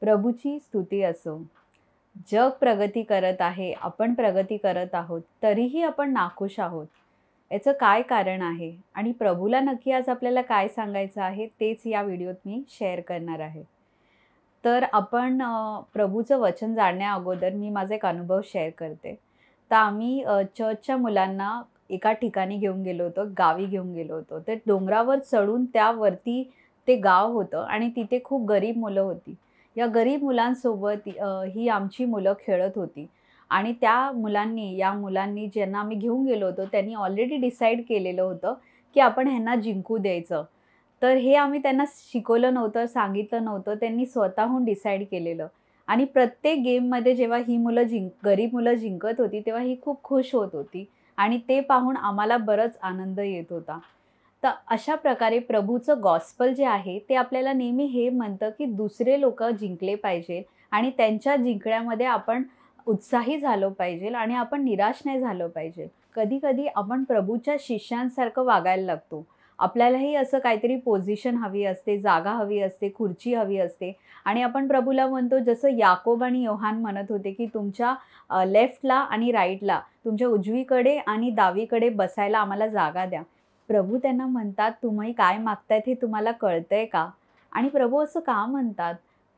प्रभूची स्तुती असो जग प्रगती करत आहे आपण प्रगती करत आहोत तरीही आपण नाखुश आहोत याचं काय कारण आहे आणि प्रभूला नक्की आज आपल्याला काय सांगायचं आहे तेच या व्हिडिओत मी शेअर करणार आहे तर आपण प्रभूचं वचन जाणण्या अगोदर मी माझा एक अनुभव शेअर करते तर आम्ही चर्चच्या मुलांना एका ठिकाणी घेऊन गेलो होतो गावी घेऊन गेलो होतो ते डोंगरावर चढून त्यावरती ते गाव होतं आणि तिथे खूप गरीब मुलं होती या गरीब मुलांसोबत ही आमची मुलं खेळत होती आणि त्या मुलांनी या मुलांनी ज्यांना आम्ही घेऊन गेलो होतो त्यांनी ऑलरेडी डिसाईड केलेलं होतं की आपण ह्यांना जिंकू द्यायचं तर हे आम्ही त्यांना शिकवलं नव्हतं सांगितलं नव्हतं त्यांनी स्वतःहून डिसाईड केलेलं आणि प्रत्येक गेममध्ये जेव्हा ही मुलं जिंक गरीब मुलं जिंकत होती तेव्हा ही खूप खुश होत होती आणि ते पाहून आम्हाला बरंच आनंद येत होता तर अशा प्रकारे प्रभूचं गॉस्पल जे आहे ते आपल्याला नेहमी हे म्हणतं की दुसरे लोक जिंकले पाहिजे आणि त्यांच्या जिंकण्यामध्ये आपण उत्साही झालो पाहिजे आणि आपण निराश नाही झालो पाहिजे कधी कधी आपण प्रभूच्या शिष्यांसारखं वागायला लागतो आपल्यालाही असं काहीतरी पोझिशन हवी असते जागा हवी असते खुर्ची हवी असते आणि आपण प्रभूला म्हणतो जसं याकोब आणि योहान म्हणत होते की तुमच्या लेफ्टला आणि राईटला तुमच्या उजवीकडे आणि डावीकडे बसायला आम्हाला जागा द्या प्रभू त्यांना म्हणतात तुम्ही काय मागतायत हे तुम्हाला आहे का आणि प्रभू असं का म्हणतात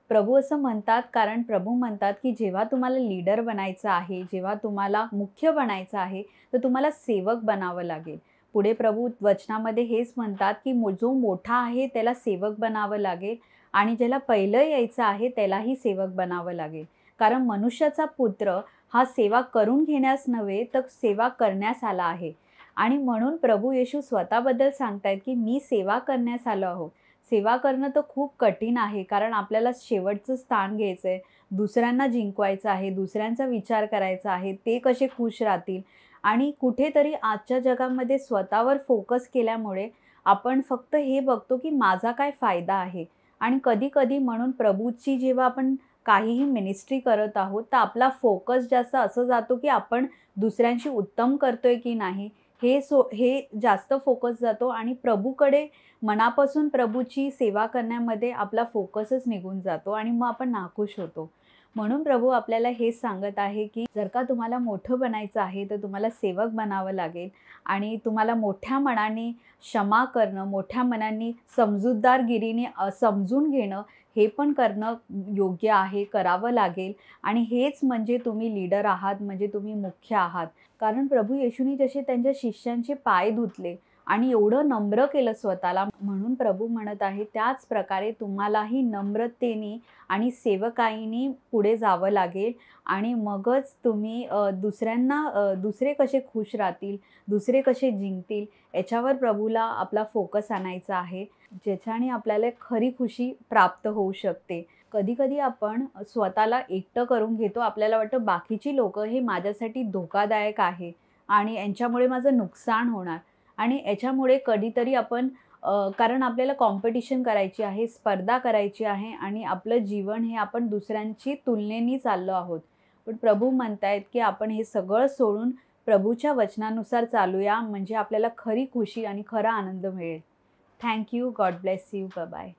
प्रभू असं म्हणतात कारण प्रभू म्हणतात की जेव्हा तुम्हाला लीडर बनायचं आहे जेव्हा तुम्हाला मुख्य बनायचं आहे तर तुम्हाला सेवक बनावं लागेल पुढे प्रभू वचनामध्ये हेच म्हणतात की जो मोठा आहे त्याला सेवक बनावं लागेल आणि ज्याला पहिलं यायचं आहे त्यालाही सेवक बनावं लागेल कारण मनुष्याचा पुत्र हा सेवा करून घेण्यास नव्हे तर सेवा करण्यास आला आहे आणि म्हणून प्रभू येशू स्वतःबद्दल सांगतायत की मी सेवा करण्यास आलो आहो सेवा करणं तर खूप कठीण आहे कारण आपल्याला शेवटचं स्थान घ्यायचं आहे दुसऱ्यांना जिंकवायचं आहे दुसऱ्यांचा विचार करायचा आहे ते कसे खुश राहतील आणि कुठेतरी आजच्या जगामध्ये स्वतःवर फोकस केल्यामुळे आपण फक्त हे बघतो की माझा काय फायदा आहे आणि कधीकधी म्हणून प्रभूची जेव्हा आपण काहीही मिनिस्ट्री करत आहोत तर आपला फोकस जास्त असं जातो की आपण दुसऱ्यांशी उत्तम करतोय की नाही हे सो हे जास्त फोकस जातो आणि प्रभूकडे मनापासून प्रभूची सेवा करण्यामध्ये आपला फोकसच निघून जातो आणि मग आपण नाखुश होतो म्हणून प्रभू आपल्याला हेच सांगत आहे की जर का तुम्हाला मोठं बनायचं आहे तर तुम्हाला सेवक बनावं लागेल आणि तुम्हाला मोठ्या मनाने क्षमा करणं मोठ्या मनाने समजूतदारगिरीने समजून घेणं हे पण करणं योग्य आहे करावं लागेल आणि हेच म्हणजे तुम्ही लीडर आहात म्हणजे तुम्ही मुख्य आहात कारण प्रभू येशूनी जसे त्यांच्या शिष्यांचे पाय धुतले आणि एवढं नम्र केलं स्वतःला म्हणून प्रभू म्हणत आहे त्याच प्रकारे तुम्हालाही नम्रतेने आणि सेवकाईने पुढे जावं लागेल आणि मगच तुम्ही दुसऱ्यांना दुसरे कसे खुश राहतील दुसरे कसे जिंकतील याच्यावर प्रभूला आपला फोकस आणायचा आहे ज्याच्याने आपल्याला खरी खुशी प्राप्त होऊ शकते कधीकधी आपण स्वतःला एकटं करून घेतो आपल्याला वाटतं बाकीची लोकं हे माझ्यासाठी धोकादायक आहे आणि यांच्यामुळे माझं नुकसान होणार आणि याच्यामुळे कधीतरी आपण कारण आपल्याला कॉम्पिटिशन करायची आहे स्पर्धा करायची आहे आणि आपलं जीवन हे आपण दुसऱ्यांची तुलनेने चाललो आहोत पण प्रभू म्हणतायत की आपण हे सगळं सोडून प्रभूच्या वचनानुसार चालूया म्हणजे आपल्याला खरी खुशी आणि खरा आनंद मिळेल thank you God bless you bye